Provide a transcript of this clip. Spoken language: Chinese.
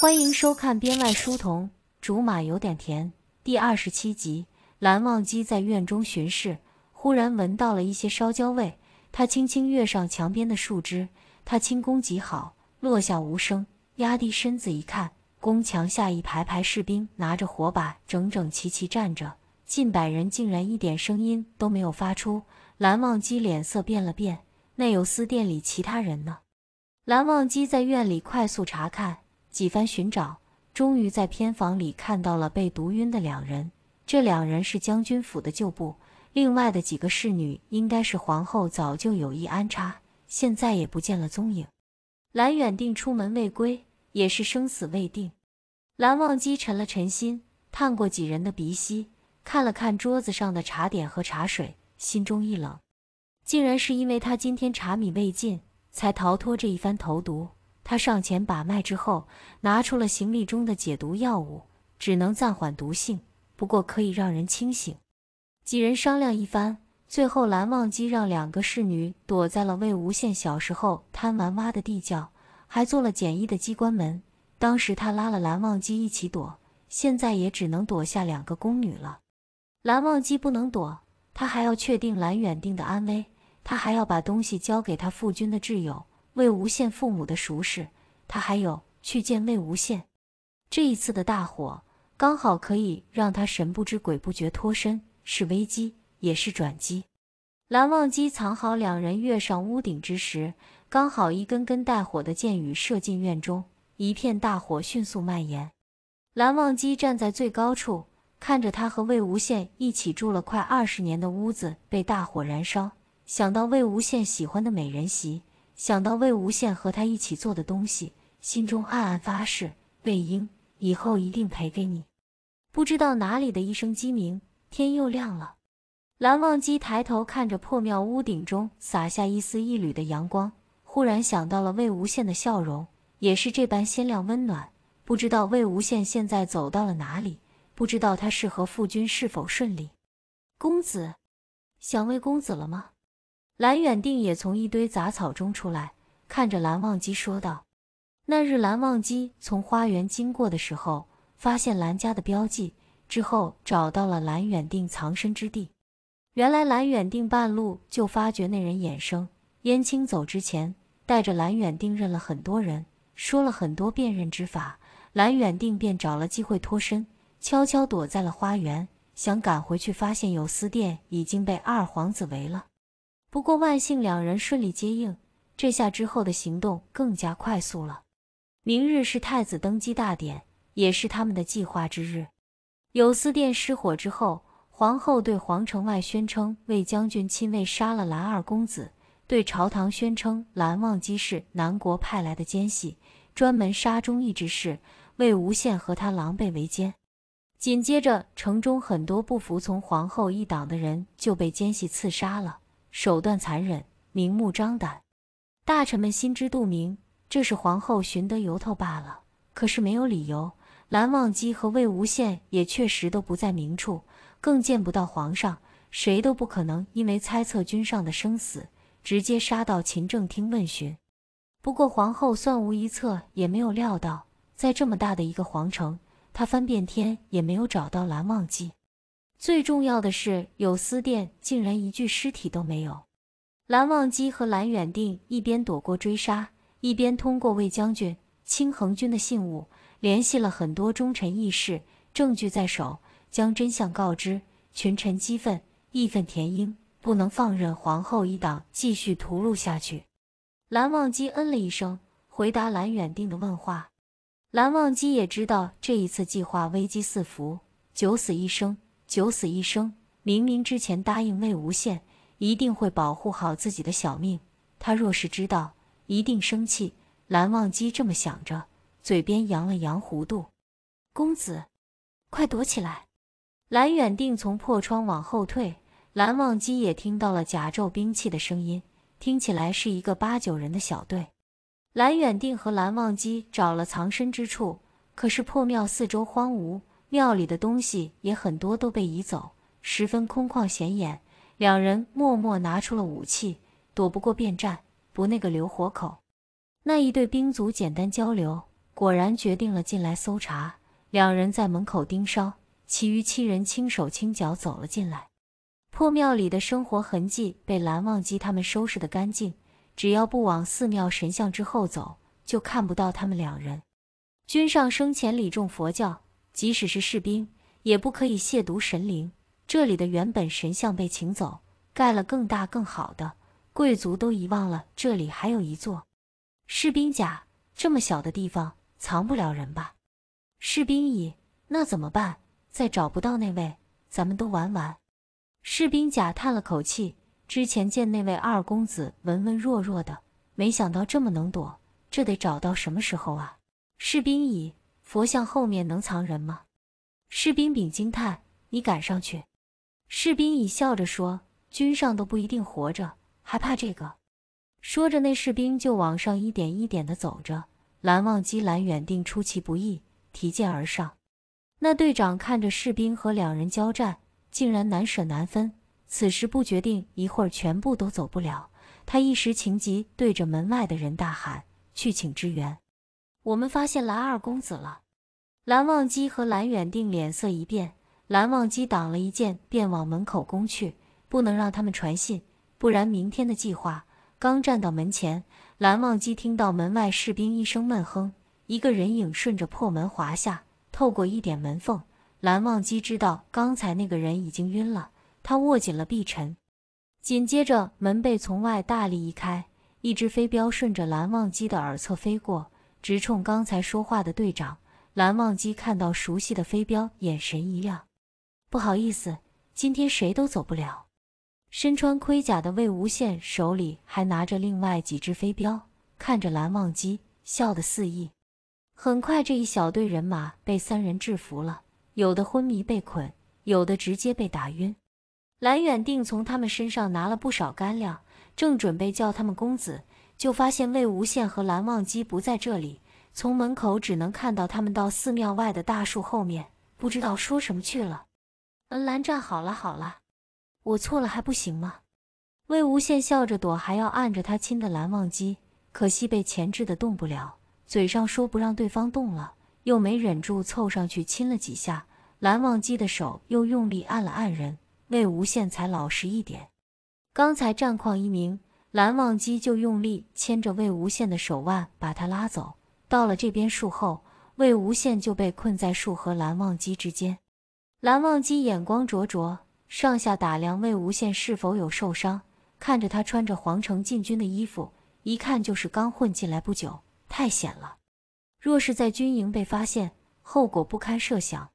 欢迎收看《边外书童竹马有点甜》第二十七集。蓝忘机在院中巡视，忽然闻到了一些烧焦味。他轻轻跃上墙边的树枝，他轻功极好，落下无声。压低身子一看，宫墙下一排排士兵拿着火把，整整齐齐站着，近百人竟然一点声音都没有发出。蓝忘机脸色变了变，内有私殿里其他人呢？蓝忘机在院里快速查看。几番寻找，终于在偏房里看到了被毒晕的两人。这两人是将军府的旧部，另外的几个侍女应该是皇后早就有意安插，现在也不见了踪影。蓝远定出门未归，也是生死未定。蓝忘机沉了沉心，探过几人的鼻息，看了看桌子上的茶点和茶水，心中一冷，竟然是因为他今天茶米未进，才逃脱这一番投毒。他上前把脉之后，拿出了行李中的解毒药物，只能暂缓毒性，不过可以让人清醒。几人商量一番，最后蓝忘机让两个侍女躲在了魏无羡小时候贪玩挖的地窖，还做了简易的机关门。当时他拉了蓝忘机一起躲，现在也只能躲下两个宫女了。蓝忘机不能躲，他还要确定蓝远定的安危，他还要把东西交给他父君的挚友。魏无羡父母的熟识，他还有去见魏无羡。这一次的大火刚好可以让他神不知鬼不觉脱身，是危机也是转机。蓝忘机藏好两人，跃上屋顶之时，刚好一根根带火的箭雨射进院中，一片大火迅速蔓延。蓝忘机站在最高处，看着他和魏无羡一起住了快二十年的屋子被大火燃烧，想到魏无羡喜欢的美人席。想到魏无羡和他一起做的东西，心中暗暗发誓：魏婴以后一定赔给你。不知道哪里的一声鸡鸣，天又亮了。蓝忘机抬头看着破庙屋顶中洒下一丝一缕的阳光，忽然想到了魏无羡的笑容，也是这般鲜亮温暖。不知道魏无羡现在走到了哪里，不知道他是和父君是否顺利。公子，想魏公子了吗？蓝远定也从一堆杂草中出来，看着蓝忘机说道：“那日蓝忘机从花园经过的时候，发现蓝家的标记，之后找到了蓝远定藏身之地。原来蓝远定半路就发觉那人眼生，燕青走之前带着蓝远定认了很多人，说了很多辨认之法，蓝远定便找了机会脱身，悄悄躲在了花园，想赶回去，发现有司殿已经被二皇子围了。”不过万幸，两人顺利接应，这下之后的行动更加快速了。明日是太子登基大典，也是他们的计划之日。有司殿失火之后，皇后对皇城外宣称魏将军亲卫杀了蓝二公子，对朝堂宣称蓝忘机是南国派来的奸细，专门杀忠义之士。魏无羡和他狼狈为奸。紧接着，城中很多不服从皇后一党的人就被奸细刺杀了。手段残忍，明目张胆，大臣们心知肚明，这是皇后寻得由头罢了。可是没有理由，蓝忘机和魏无羡也确实都不在明处，更见不到皇上，谁都不可能因为猜测君上的生死，直接杀到勤政厅问询。不过皇后算无一策，也没有料到，在这么大的一个皇城，她翻遍天也没有找到蓝忘机。最重要的是，有司殿竟然一具尸体都没有。蓝忘机和蓝远定一边躲过追杀，一边通过魏将军、清衡军的信物联系了很多忠臣义士，证据在手，将真相告知群臣，激愤义愤填膺，不能放任皇后一党继续屠戮下去。蓝忘机嗯了一声，回答蓝远定的问话。蓝忘机也知道这一次计划危机四伏，九死一生。九死一生，明明之前答应魏无羡一定会保护好自己的小命，他若是知道，一定生气。蓝忘机这么想着，嘴边扬了扬弧度：“公子，快躲起来！”蓝远定从破窗往后退，蓝忘机也听到了甲胄兵器的声音，听起来是一个八九人的小队。蓝远定和蓝忘机找了藏身之处，可是破庙四周荒芜。庙里的东西也很多，都被移走，十分空旷显眼。两人默默拿出了武器，躲不过便战，不那个留活口。那一对兵卒简单交流，果然决定了进来搜查。两人在门口盯梢，其余七人轻手轻脚走了进来。破庙里的生活痕迹被蓝忘机他们收拾得干净，只要不往寺庙神像之后走，就看不到他们两人。君上生前礼重佛教。即使是士兵，也不可以亵渎神灵。这里的原本神像被请走，盖了更大更好的。贵族都遗忘了，这里还有一座。士兵甲，这么小的地方，藏不了人吧？士兵乙，那怎么办？再找不到那位，咱们都玩完。士兵甲叹了口气，之前见那位二公子文文弱弱的，没想到这么能躲，这得找到什么时候啊？士兵乙。佛像后面能藏人吗？士兵丙惊叹：“你赶上去？”士兵乙笑着说：“君上都不一定活着，还怕这个？”说着，那士兵就往上一点一点的走着。蓝忘机、蓝远定出其不意，提剑而上。那队长看着士兵和两人交战，竟然难舍难分。此时不决定，一会儿全部都走不了。他一时情急，对着门外的人大喊：“去请支援！”我们发现蓝二公子了。蓝忘机和蓝远定脸色一变，蓝忘机挡了一剑，便往门口攻去，不能让他们传信，不然明天的计划。刚站到门前，蓝忘机听到门外士兵一声闷哼，一个人影顺着破门滑下，透过一点门缝，蓝忘机知道刚才那个人已经晕了。他握紧了碧尘。紧接着门被从外大力一开，一只飞镖顺着蓝忘机的耳侧飞过。直冲刚才说话的队长蓝忘机，看到熟悉的飞镖，眼神一亮。不好意思，今天谁都走不了。身穿盔甲的魏无羡手里还拿着另外几只飞镖，看着蓝忘机，笑得肆意。很快，这一小队人马被三人制服了，有的昏迷被捆，有的直接被打晕。蓝远定从他们身上拿了不少干粮，正准备叫他们公子。就发现魏无羡和蓝忘机不在这里，从门口只能看到他们到寺庙外的大树后面，不知道说什么去了。恩兰站好了，好了，我错了还不行吗？魏无羡笑着躲，还要按着他亲的蓝忘机，可惜被钳制的动不了，嘴上说不让对方动了，又没忍住凑上去亲了几下。蓝忘机的手又用力按了按人，魏无羡才老实一点。刚才战况一明。蓝忘机就用力牵着魏无羡的手腕，把他拉走。到了这边树后，魏无羡就被困在树和蓝忘机之间。蓝忘机眼光灼灼，上下打量魏无羡是否有受伤。看着他穿着皇城禁军的衣服，一看就是刚混进来不久，太险了。若是在军营被发现，后果不堪设想。